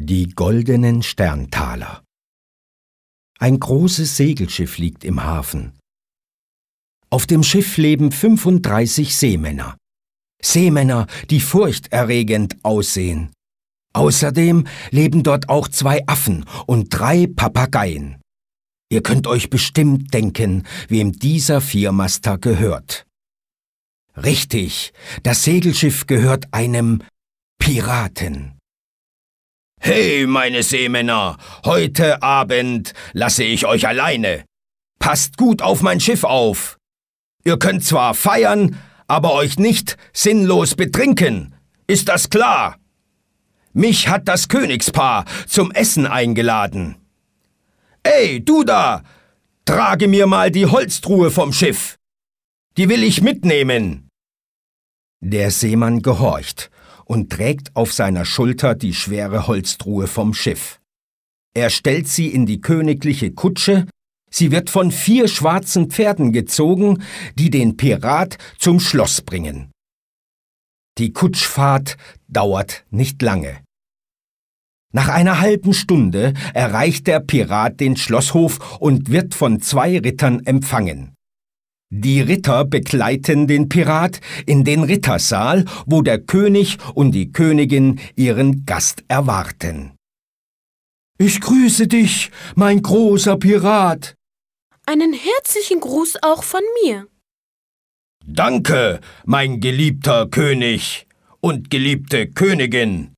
Die goldenen Sterntaler Ein großes Segelschiff liegt im Hafen. Auf dem Schiff leben 35 Seemänner. Seemänner, die furchterregend aussehen. Außerdem leben dort auch zwei Affen und drei Papageien. Ihr könnt euch bestimmt denken, wem dieser Viermaster gehört. Richtig, das Segelschiff gehört einem Piraten. Hey, meine Seemänner, heute Abend lasse ich euch alleine. Passt gut auf mein Schiff auf. Ihr könnt zwar feiern, aber euch nicht sinnlos betrinken. Ist das klar? Mich hat das Königspaar zum Essen eingeladen. Ey, du da, trage mir mal die Holztruhe vom Schiff. Die will ich mitnehmen. Der Seemann gehorcht und trägt auf seiner Schulter die schwere Holztruhe vom Schiff. Er stellt sie in die königliche Kutsche, sie wird von vier schwarzen Pferden gezogen, die den Pirat zum Schloss bringen. Die Kutschfahrt dauert nicht lange. Nach einer halben Stunde erreicht der Pirat den Schlosshof und wird von zwei Rittern empfangen. Die Ritter begleiten den Pirat in den Rittersaal, wo der König und die Königin ihren Gast erwarten. Ich grüße dich, mein großer Pirat. Einen herzlichen Gruß auch von mir. Danke, mein geliebter König und geliebte Königin.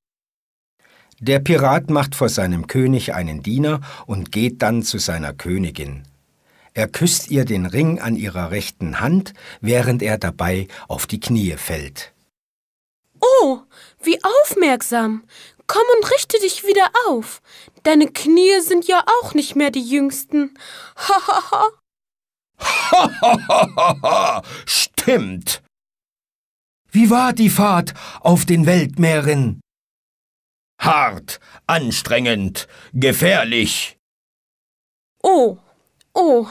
Der Pirat macht vor seinem König einen Diener und geht dann zu seiner Königin. Er küsst ihr den Ring an ihrer rechten Hand, während er dabei auf die Knie fällt. Oh, wie aufmerksam. Komm und richte dich wieder auf. Deine Knie sind ja auch nicht mehr die jüngsten. Ha ha ha. Ha Stimmt. Wie war die Fahrt auf den Weltmeeren? Hart, anstrengend, gefährlich. Oh, Oh,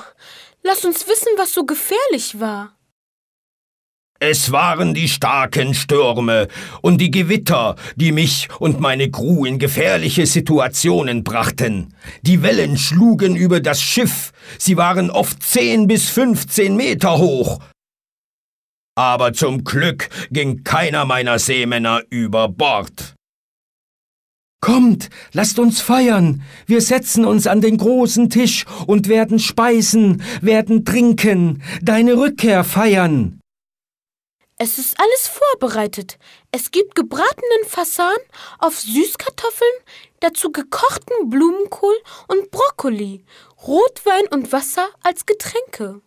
lass uns wissen, was so gefährlich war. Es waren die starken Stürme und die Gewitter, die mich und meine Crew in gefährliche Situationen brachten. Die Wellen schlugen über das Schiff, sie waren oft zehn bis fünfzehn Meter hoch. Aber zum Glück ging keiner meiner Seemänner über Bord. Kommt, lasst uns feiern. Wir setzen uns an den großen Tisch und werden speisen, werden trinken, deine Rückkehr feiern. Es ist alles vorbereitet. Es gibt gebratenen Fasan auf Süßkartoffeln, dazu gekochten Blumenkohl und Brokkoli, Rotwein und Wasser als Getränke.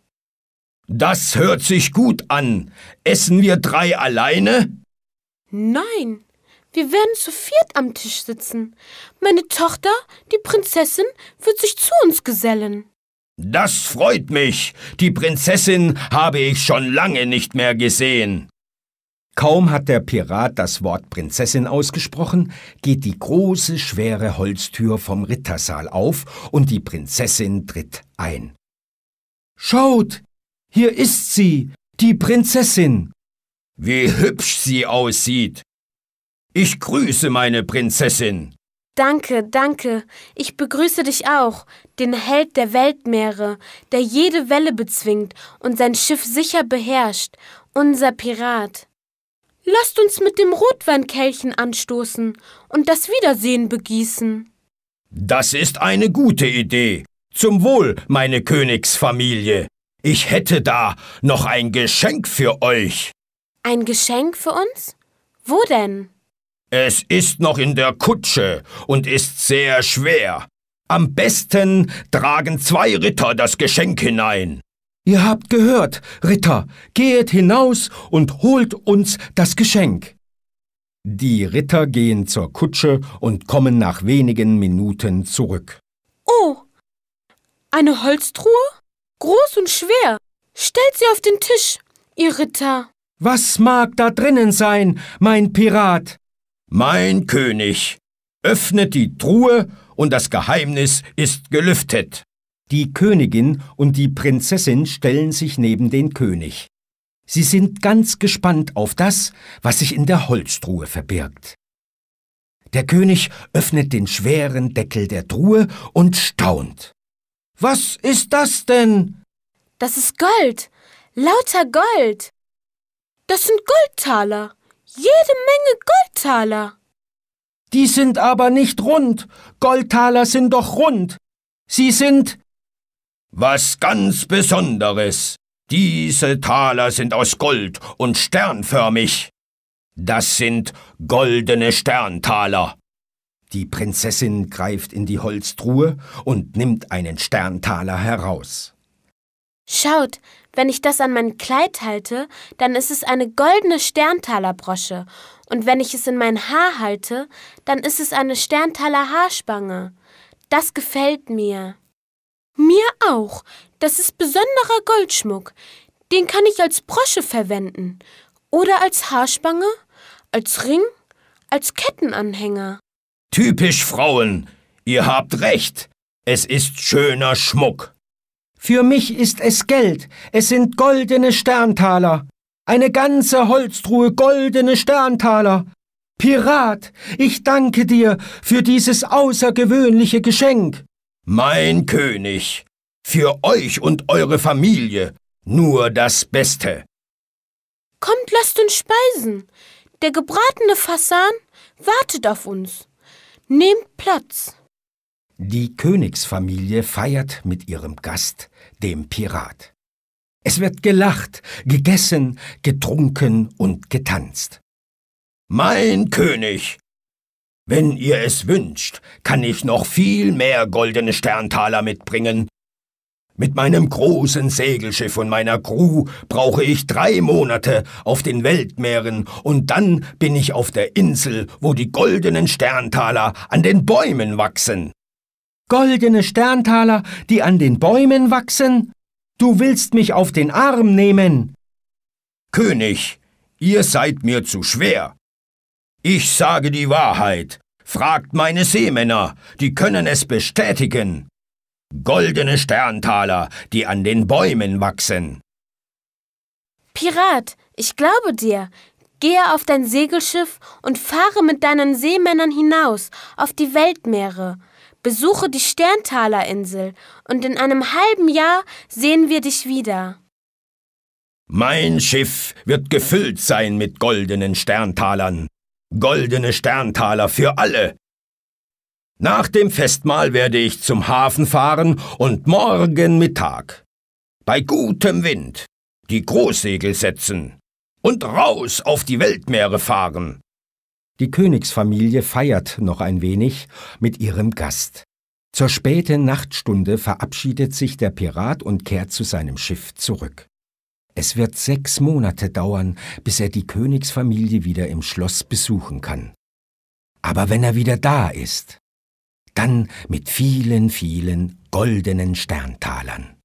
Das hört sich gut an. Essen wir drei alleine? Nein, wir werden zu viert am Tisch sitzen. Meine Tochter, die Prinzessin, wird sich zu uns gesellen. Das freut mich. Die Prinzessin habe ich schon lange nicht mehr gesehen. Kaum hat der Pirat das Wort Prinzessin ausgesprochen, geht die große, schwere Holztür vom Rittersaal auf und die Prinzessin tritt ein. Schaut, hier ist sie, die Prinzessin. Wie hübsch sie aussieht. Ich grüße meine Prinzessin. Danke, danke. Ich begrüße dich auch, den Held der Weltmeere, der jede Welle bezwingt und sein Schiff sicher beherrscht, unser Pirat. Lasst uns mit dem Rotweinkelchen anstoßen und das Wiedersehen begießen. Das ist eine gute Idee. Zum Wohl, meine Königsfamilie. Ich hätte da noch ein Geschenk für euch. Ein Geschenk für uns? Wo denn? Es ist noch in der Kutsche und ist sehr schwer. Am besten tragen zwei Ritter das Geschenk hinein. Ihr habt gehört, Ritter, gehet hinaus und holt uns das Geschenk. Die Ritter gehen zur Kutsche und kommen nach wenigen Minuten zurück. Oh, eine Holztruhe? Groß und schwer. Stellt sie auf den Tisch, ihr Ritter. Was mag da drinnen sein, mein Pirat? Mein König, öffnet die Truhe und das Geheimnis ist gelüftet. Die Königin und die Prinzessin stellen sich neben den König. Sie sind ganz gespannt auf das, was sich in der Holztruhe verbirgt. Der König öffnet den schweren Deckel der Truhe und staunt. Was ist das denn? Das ist Gold. Lauter Gold. Das sind Goldtaler jede Menge Goldtaler. Die sind aber nicht rund. Goldtaler sind doch rund. Sie sind was ganz Besonderes. Diese Taler sind aus Gold und sternförmig. Das sind goldene Sterntaler. Die Prinzessin greift in die Holztruhe und nimmt einen Sterntaler heraus. Schaut, wenn ich das an mein Kleid halte, dann ist es eine goldene Sterntalerbrosche. Und wenn ich es in mein Haar halte, dann ist es eine Sterntaler Haarspange. Das gefällt mir. Mir auch. Das ist besonderer Goldschmuck. Den kann ich als Brosche verwenden. Oder als Haarspange, als Ring, als Kettenanhänger. Typisch Frauen. Ihr habt recht. Es ist schöner Schmuck. Für mich ist es Geld. Es sind goldene Sterntaler. Eine ganze Holztruhe goldene Sterntaler. Pirat, ich danke dir für dieses außergewöhnliche Geschenk. Mein König, für euch und eure Familie nur das Beste. Kommt, lasst uns speisen. Der gebratene Fassan wartet auf uns. Nehmt Platz. Die Königsfamilie feiert mit ihrem Gast, dem Pirat. Es wird gelacht, gegessen, getrunken und getanzt. Mein König! Wenn ihr es wünscht, kann ich noch viel mehr goldene Sterntaler mitbringen. Mit meinem großen Segelschiff und meiner Crew brauche ich drei Monate auf den Weltmeeren und dann bin ich auf der Insel, wo die goldenen Sterntaler an den Bäumen wachsen goldene Sterntaler, die an den Bäumen wachsen? Du willst mich auf den Arm nehmen. König, ihr seid mir zu schwer. Ich sage die Wahrheit. Fragt meine Seemänner, die können es bestätigen. Goldene Sterntaler, die an den Bäumen wachsen. Pirat, ich glaube dir. Gehe auf dein Segelschiff und fahre mit deinen Seemännern hinaus auf die Weltmeere. Besuche die Sterntaler Insel und in einem halben Jahr sehen wir dich wieder. Mein Schiff wird gefüllt sein mit goldenen Sterntalern. Goldene Sterntaler für alle. Nach dem Festmahl werde ich zum Hafen fahren und morgen Mittag bei gutem Wind die Großsegel setzen und raus auf die Weltmeere fahren. Die Königsfamilie feiert noch ein wenig mit ihrem Gast. Zur späten Nachtstunde verabschiedet sich der Pirat und kehrt zu seinem Schiff zurück. Es wird sechs Monate dauern, bis er die Königsfamilie wieder im Schloss besuchen kann. Aber wenn er wieder da ist, dann mit vielen, vielen goldenen Sterntalern.